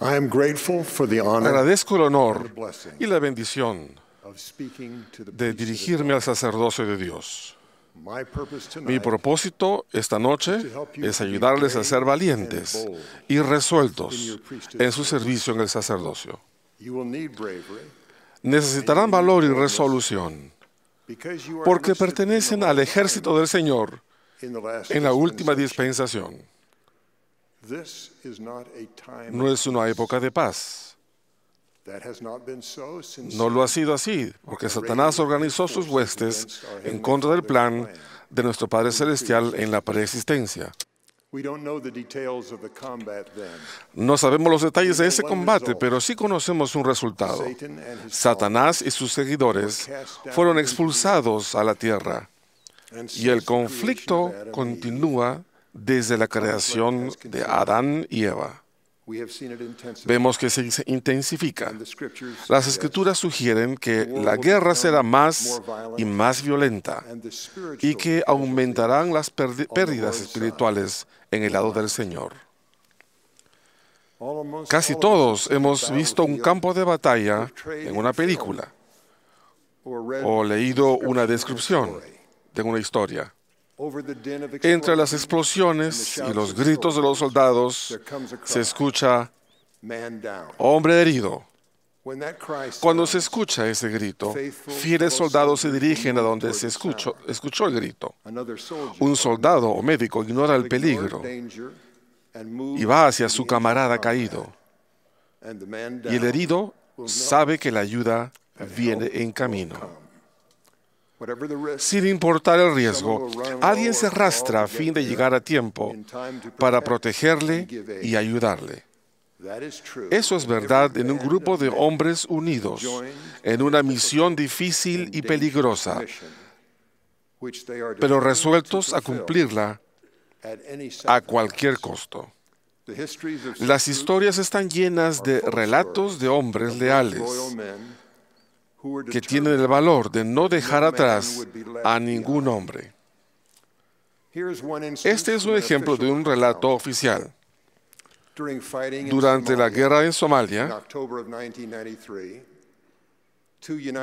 Agradezco el honor y la bendición de dirigirme al sacerdocio de Dios. Mi propósito esta noche es ayudarles a ser valientes y resueltos en su servicio en el sacerdocio. Necesitarán valor y resolución porque pertenecen al ejército del Señor en la última dispensación. No es una época de paz. No lo ha sido así, porque Satanás organizó sus huestes en contra del plan de nuestro Padre Celestial en la preexistencia. No sabemos los detalles de ese combate, pero sí conocemos un resultado. Satanás y sus seguidores fueron expulsados a la tierra y el conflicto continúa desde la creación de Adán y Eva. Vemos que se intensifica. Las escrituras sugieren que la guerra será más y más violenta y que aumentarán las pérdidas espirituales en el lado del Señor. Casi todos hemos visto un campo de batalla en una película o leído una descripción de una historia. Entre las explosiones y los gritos de los soldados se escucha hombre herido. Cuando se escucha ese grito, fieles soldados se dirigen a donde se escuchó, el grito. Un soldado o médico ignora el peligro y va hacia su camarada caído. Y el herido sabe que la ayuda viene en camino sin importar el riesgo. Alguien se arrastra a fin de llegar a tiempo para protegerle y ayudarle. Eso es verdad en un grupo de hombres unidos, en una misión difícil y peligrosa, pero resueltos a cumplirla a cualquier costo. Las historias están llenas de relatos de hombres leales, que tienen el valor de no dejar atrás a ningún hombre. Este es un ejemplo de un relato oficial. Durante la guerra en Somalia,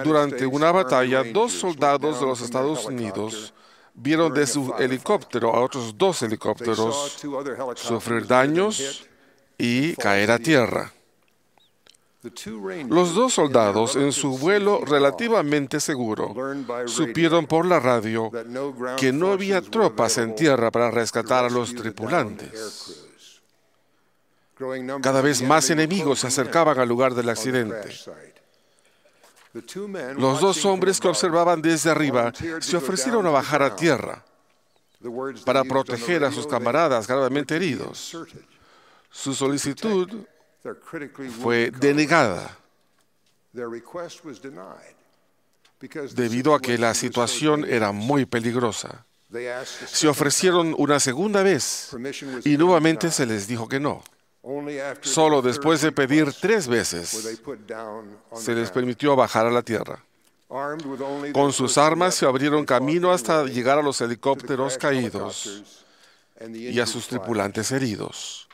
durante una batalla, dos soldados de los Estados Unidos vieron de su helicóptero a otros dos helicópteros sufrir daños y caer a tierra. Los dos soldados, en su vuelo relativamente seguro, supieron por la radio que no había tropas en tierra para rescatar a los tripulantes. Cada vez más enemigos se acercaban al lugar del accidente. Los dos hombres que observaban desde arriba se ofrecieron a bajar a tierra para proteger a sus camaradas gravemente heridos. Su solicitud fue denegada debido a que la situación era muy peligrosa. Se ofrecieron una segunda vez y nuevamente se les dijo que no. Solo después de pedir tres veces se les permitió bajar a la tierra. Con sus armas se abrieron camino hasta llegar a los helicópteros caídos y a sus tripulantes heridos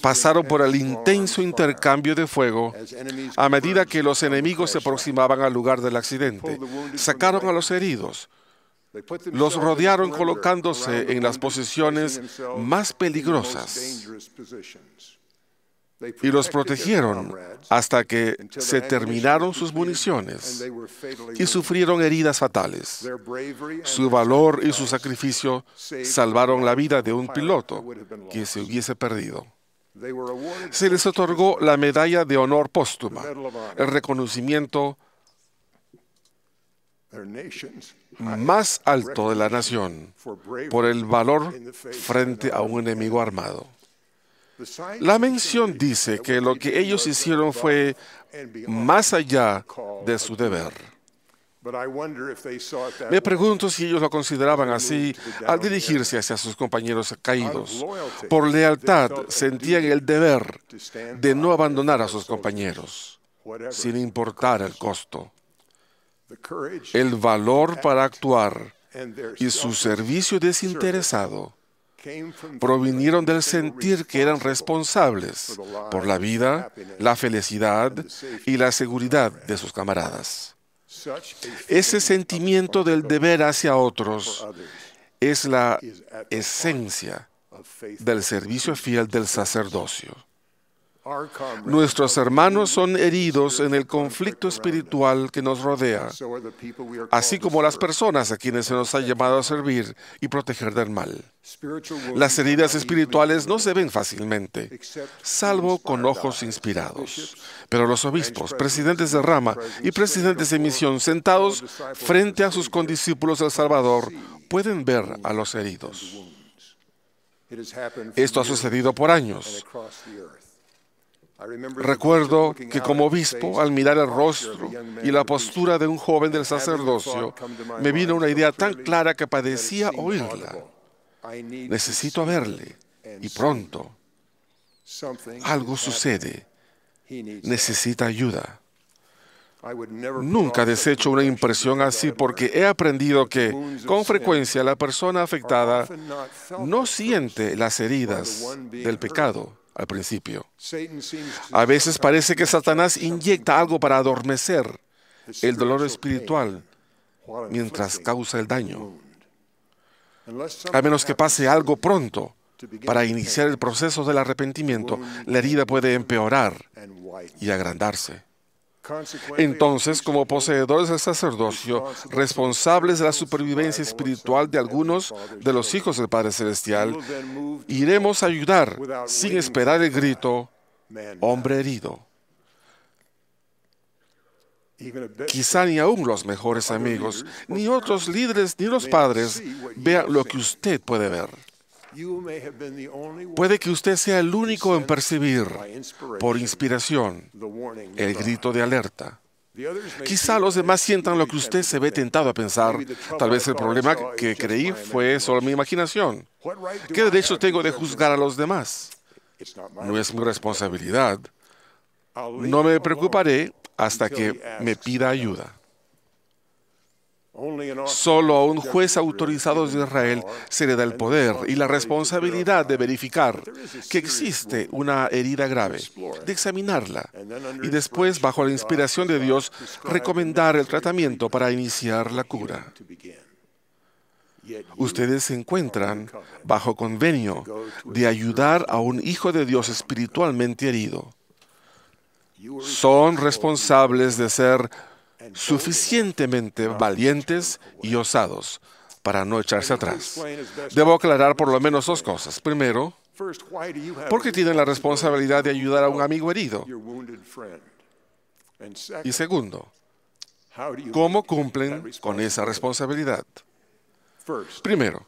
pasaron por el intenso intercambio de fuego a medida que los enemigos se aproximaban al lugar del accidente. Sacaron a los heridos. Los rodearon colocándose en las posiciones más peligrosas y los protegieron hasta que se terminaron sus municiones y sufrieron heridas fatales. Su valor y su sacrificio salvaron la vida de un piloto que se hubiese perdido. Se les otorgó la medalla de honor póstuma, el reconocimiento más alto de la nación por el valor frente a un enemigo armado. La mención dice que lo que ellos hicieron fue más allá de su deber. Me pregunto si ellos lo consideraban así al dirigirse hacia sus compañeros caídos. Por lealtad sentían el deber de no abandonar a sus compañeros, sin importar el costo. El valor para actuar y su servicio desinteresado provinieron del sentir que eran responsables por la vida, la felicidad y la seguridad de sus camaradas. Ese sentimiento del deber hacia otros es la esencia del servicio fiel del sacerdocio. Nuestros hermanos son heridos en el conflicto espiritual que nos rodea, así como las personas a quienes se nos ha llamado a servir y proteger del mal. Las heridas espirituales no se ven fácilmente, salvo con ojos inspirados. Pero los obispos, presidentes de rama y presidentes de misión sentados frente a sus condiscípulos del Salvador pueden ver a los heridos. Esto ha sucedido por años Recuerdo que como obispo, al mirar el rostro y la postura de un joven del sacerdocio, me vino una idea tan clara que padecía oírla. Necesito verle, y pronto. Algo sucede. Necesita ayuda. Nunca desecho una impresión así porque he aprendido que con frecuencia la persona afectada no siente las heridas del pecado al principio. A veces parece que Satanás inyecta algo para adormecer el dolor espiritual mientras causa el daño. A menos que pase algo pronto para iniciar el proceso del arrepentimiento, la herida puede empeorar y agrandarse. Entonces, como poseedores del sacerdocio, responsables de la supervivencia espiritual de algunos de los hijos del Padre Celestial, iremos a ayudar sin esperar el grito, hombre herido. Quizá ni aún los mejores amigos, ni otros líderes, ni los padres vean lo que usted puede ver. Puede que usted sea el único en percibir, por inspiración, el grito de alerta. Quizá los demás sientan lo que usted se ve tentado a pensar. Tal vez el problema que creí fue solo mi imaginación. ¿Qué derecho tengo de juzgar a los demás? No es mi responsabilidad. No me preocuparé hasta que me pida ayuda. Solo a un juez autorizado de Israel se le da el poder y la responsabilidad de verificar que existe una herida grave, de examinarla y después, bajo la inspiración de Dios, recomendar el tratamiento para iniciar la cura. Ustedes se encuentran bajo convenio de ayudar a un hijo de Dios espiritualmente herido. Son responsables de ser suficientemente ah. valientes y osados para no echarse atrás. Debo aclarar por lo menos dos cosas. Primero, ¿por qué tienen la responsabilidad de ayudar a un amigo herido? Y segundo, ¿cómo cumplen con esa responsabilidad? Primero,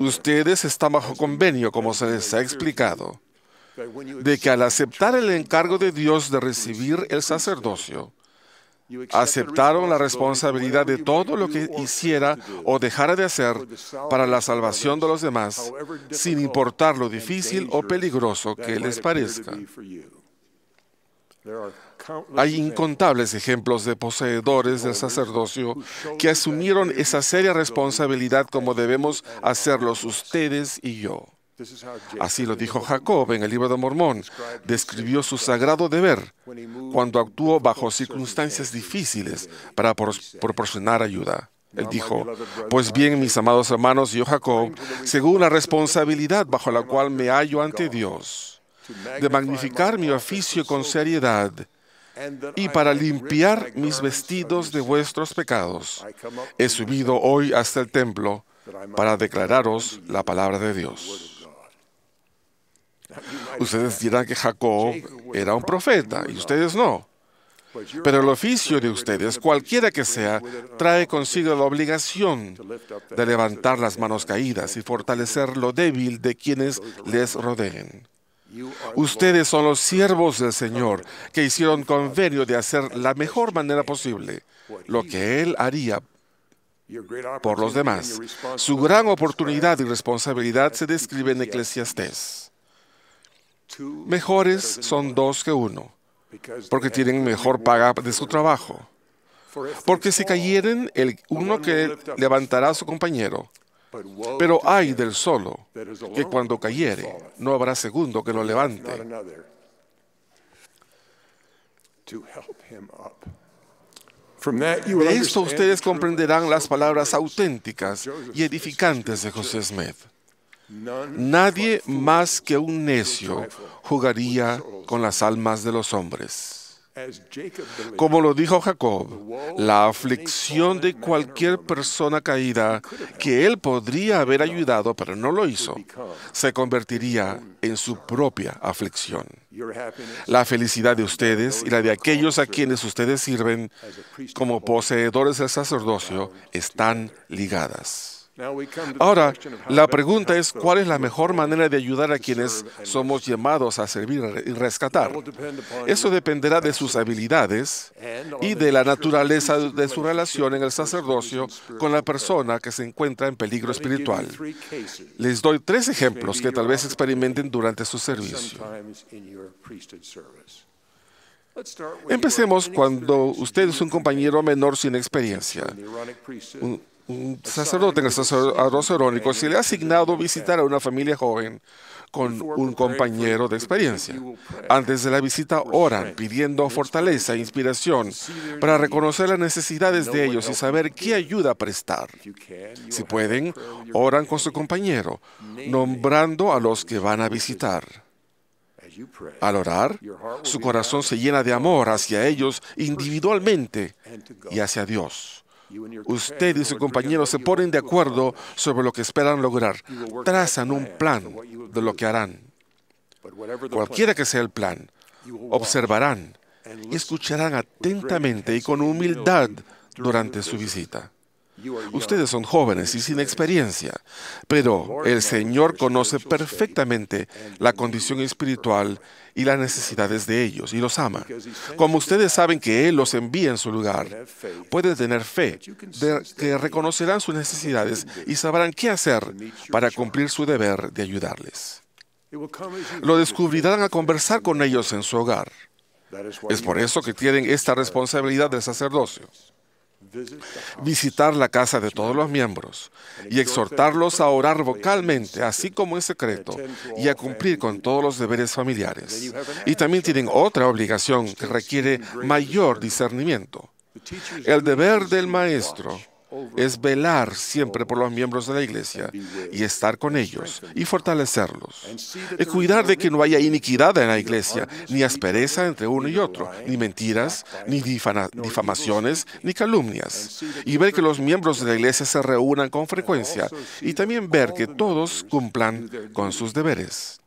ustedes están bajo convenio, como se les ha explicado, de que al aceptar el encargo de Dios de recibir el sacerdocio, aceptaron la responsabilidad de todo lo que hiciera o dejara de hacer para la salvación de los demás, sin importar lo difícil o peligroso que les parezca. Hay incontables ejemplos de poseedores del sacerdocio que asumieron esa seria responsabilidad como debemos hacerlos ustedes y yo. Así lo dijo Jacob en el libro de Mormón. Describió su sagrado deber cuando actuó bajo circunstancias difíciles para proporcionar ayuda. Él dijo, pues bien, mis amados hermanos, yo Jacob, según la responsabilidad bajo la cual me hallo ante Dios, de magnificar mi oficio con seriedad, y para limpiar mis vestidos de vuestros pecados, he subido hoy hasta el templo para declararos la palabra de Dios. Ustedes dirán que Jacob era un profeta y ustedes no. Pero el oficio de ustedes, cualquiera que sea, trae consigo la obligación de levantar las manos caídas y fortalecer lo débil de quienes les rodeen. Ustedes son los siervos del Señor que hicieron convenio de hacer la mejor manera posible lo que Él haría por los demás. Su gran oportunidad y responsabilidad se describe en Eclesiastés. Mejores son dos que uno, porque tienen mejor paga de su trabajo. Porque si cayeren, el uno que levantará a su compañero. Pero hay del solo, que cuando cayere, no habrá segundo que lo levante. De esto ustedes comprenderán las palabras auténticas y edificantes de José Smith. Nadie más que un necio jugaría con las almas de los hombres. Como lo dijo Jacob, la aflicción de cualquier persona caída que él podría haber ayudado, pero no lo hizo, se convertiría en su propia aflicción. La felicidad de ustedes y la de aquellos a quienes ustedes sirven como poseedores del sacerdocio están ligadas. Ahora, la pregunta es cuál es la mejor manera de ayudar a quienes somos llamados a servir y rescatar. Eso dependerá de sus habilidades y de la naturaleza de su relación en el sacerdocio con la persona que se encuentra en peligro espiritual. Les doy tres ejemplos que tal vez experimenten durante su servicio. Empecemos cuando usted es un compañero menor sin experiencia, un sacerdote en el sacerdocio arónico se le ha asignado visitar a una familia joven con un compañero de experiencia. Antes de la visita oran pidiendo fortaleza e inspiración para reconocer las necesidades de ellos y saber qué ayuda prestar. Si pueden, oran con su compañero, nombrando a los que van a visitar. Al orar, su corazón se llena de amor hacia ellos individualmente y hacia Dios Usted y su compañero se ponen de acuerdo sobre lo que esperan lograr. Trazan un plan de lo que harán. Cualquiera que sea el plan, observarán y escucharán atentamente y con humildad durante su visita. Ustedes son jóvenes y sin experiencia, pero el Señor conoce perfectamente la condición espiritual y las necesidades de ellos y los ama. Como ustedes saben que Él los envía en su lugar, pueden tener fe de que reconocerán sus necesidades y sabrán qué hacer para cumplir su deber de ayudarles. Lo descubrirán al conversar con ellos en su hogar. Es por eso que tienen esta responsabilidad del sacerdocio visitar la casa de todos los miembros y exhortarlos a orar vocalmente, así como en secreto, y a cumplir con todos los deberes familiares. Y también tienen otra obligación que requiere mayor discernimiento. El deber del maestro es velar siempre por los miembros de la iglesia y estar con ellos y fortalecerlos, Es cuidar de que no haya iniquidad en la iglesia, ni aspereza entre uno y otro, ni mentiras, ni difamaciones, ni calumnias, y ver que los miembros de la iglesia se reúnan con frecuencia, y también ver que todos cumplan con sus deberes.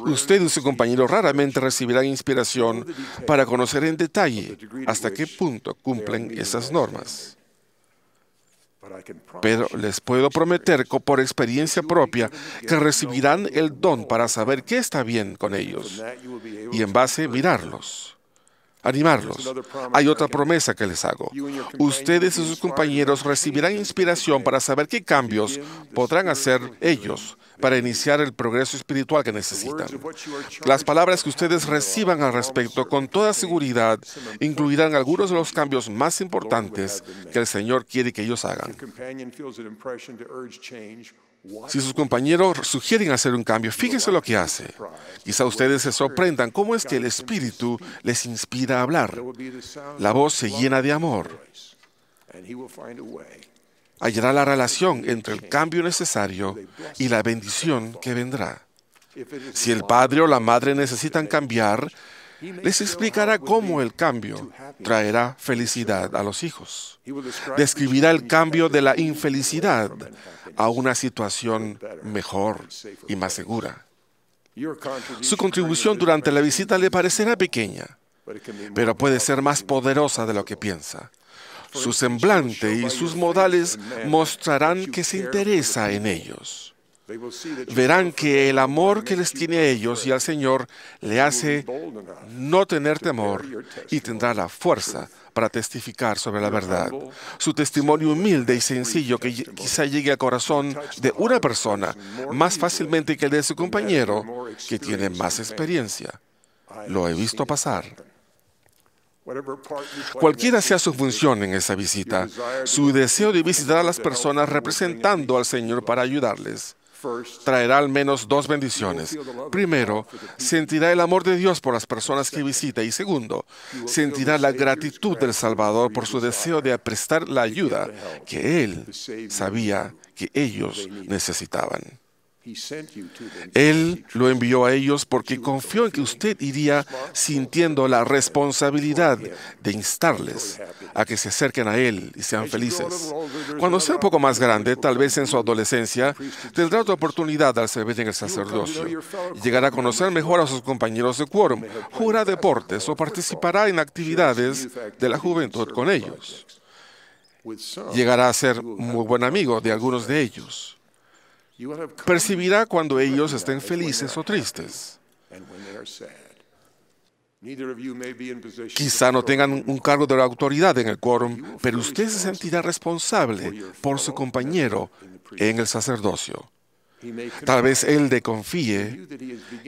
Usted y su compañero raramente recibirán inspiración para conocer en detalle hasta qué punto cumplen esas normas. Pero les puedo prometer por experiencia propia que recibirán el don para saber qué está bien con ellos y en base mirarlos animarlos. Hay otra promesa que les hago. Ustedes y sus compañeros recibirán inspiración para saber qué cambios podrán hacer ellos para iniciar el progreso espiritual que necesitan. Las palabras que ustedes reciban al respecto con toda seguridad incluirán algunos de los cambios más importantes que el Señor quiere que ellos hagan. Si sus compañeros sugieren hacer un cambio, fíjense lo que hace. Quizá ustedes se sorprendan cómo es que el Espíritu les inspira a hablar. La voz se llena de amor. Hallará la relación entre el cambio necesario y la bendición que vendrá. Si el padre o la madre necesitan cambiar, les explicará cómo el cambio traerá felicidad a los hijos. Describirá el cambio de la infelicidad a una situación mejor y más segura. Su contribución durante la visita le parecerá pequeña, pero puede ser más poderosa de lo que piensa. Su semblante y sus modales mostrarán que se interesa en ellos verán que el amor que les tiene a ellos y al Señor le hace no tener temor y tendrá la fuerza para testificar sobre la verdad. Su testimonio humilde y sencillo que quizá llegue al corazón de una persona más fácilmente que el de su compañero que tiene más experiencia. Lo he visto pasar. Cualquiera sea su función en esa visita, su deseo de visitar a las personas representando al Señor para ayudarles traerá al menos dos bendiciones. Primero, sentirá el amor de Dios por las personas que visita y segundo, sentirá la gratitud del Salvador por su deseo de prestar la ayuda que Él sabía que ellos necesitaban. Él lo envió a ellos porque confió en que usted iría sintiendo la responsabilidad de instarles a que se acerquen a Él y sean felices. Cuando sea un poco más grande, tal vez en su adolescencia, tendrá otra oportunidad al servir en el sacerdocio. Llegará a conocer mejor a sus compañeros de quórum, jugará deportes o participará en actividades de la juventud con ellos. Llegará a ser muy buen amigo de algunos de ellos percibirá cuando ellos estén felices o tristes. Quizá no tengan un cargo de la autoridad en el quórum, pero usted se sentirá responsable por su compañero en el sacerdocio. Tal vez él le confíe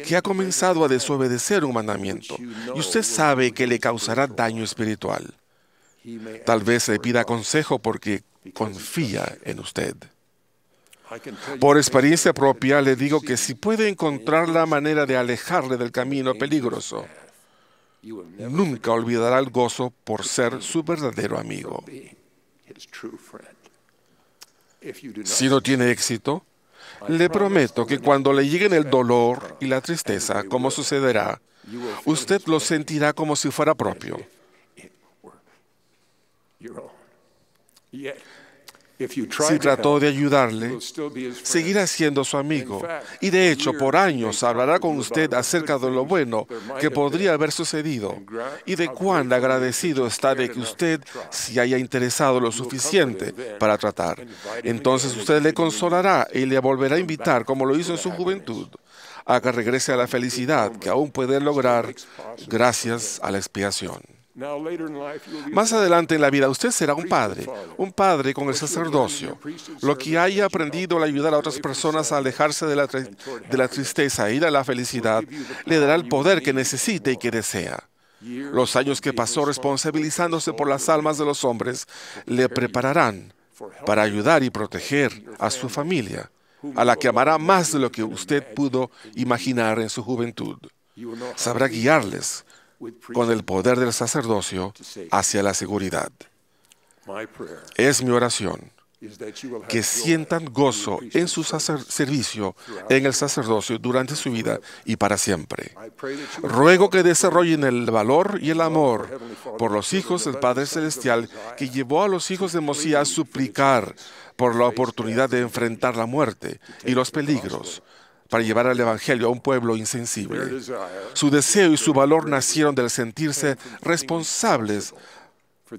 que ha comenzado a desobedecer un mandamiento y usted sabe que le causará daño espiritual. Tal vez le pida consejo porque confía en usted. Por experiencia propia le digo que si puede encontrar la manera de alejarle del camino peligroso, nunca olvidará el gozo por ser su verdadero amigo. Si no tiene éxito, le prometo que cuando le lleguen el dolor y la tristeza, como sucederá, usted lo sentirá como si fuera propio. Si trató de ayudarle, seguirá siendo su amigo. Y de hecho, por años hablará con usted acerca de lo bueno que podría haber sucedido y de cuán agradecido está de que usted se haya interesado lo suficiente para tratar. Entonces usted le consolará y le volverá a invitar, como lo hizo en su juventud, a que regrese a la felicidad que aún puede lograr gracias a la expiación. Más adelante en la vida usted será un padre, un padre con el sacerdocio. Lo que haya aprendido al ayudar a otras personas a alejarse de la, tristeza y de la felicidad, le dará el poder que necesite y que desea. Los años que pasó responsabilizándose por las almas de los hombres le prepararán para ayudar y proteger a su familia, a la que amará más de lo que usted pudo imaginar en su juventud. Sabrá guiarles, con el poder del sacerdocio hacia la seguridad. Es mi oración que sientan gozo en su servicio, en el sacerdocio, durante su vida y para siempre. Ruego que desarrollen el valor y el amor por los hijos del Padre Celestial que llevó a los hijos de Mosías a suplicar por la oportunidad de enfrentar la muerte y los peligros para llevar el Evangelio a un pueblo insensible. Ah, eh, su deseo y su valor nacieron del sentirse responsables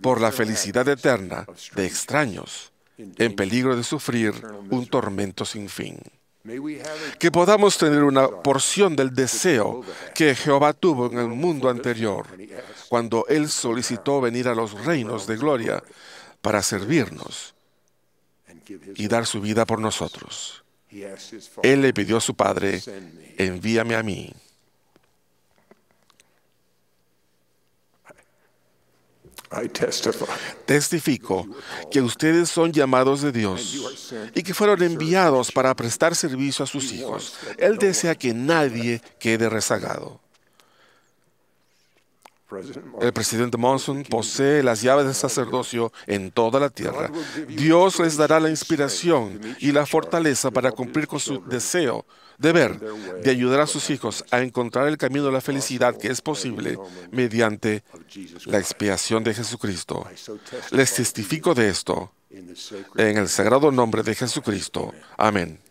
por la felicidad eterna de extraños en peligro de sufrir un tormento sin fin. Que podamos tener una porción del deseo que Jehová tuvo en el mundo anterior, cuando Él solicitó venir a los reinos de gloria para servirnos y dar su vida por nosotros. Él le pidió a su padre, envíame a mí. Testifico que ustedes son llamados de Dios y que fueron enviados para prestar servicio a sus hijos. Él desea que nadie quede rezagado. El presidente Monson posee las llaves del sacerdocio en toda la tierra. Dios les dará la inspiración y la fortaleza para cumplir con su deseo de ver, de ayudar a sus hijos a encontrar el camino de la felicidad que es posible mediante la expiación de Jesucristo. Les testifico de esto en el sagrado nombre de Jesucristo. Amén.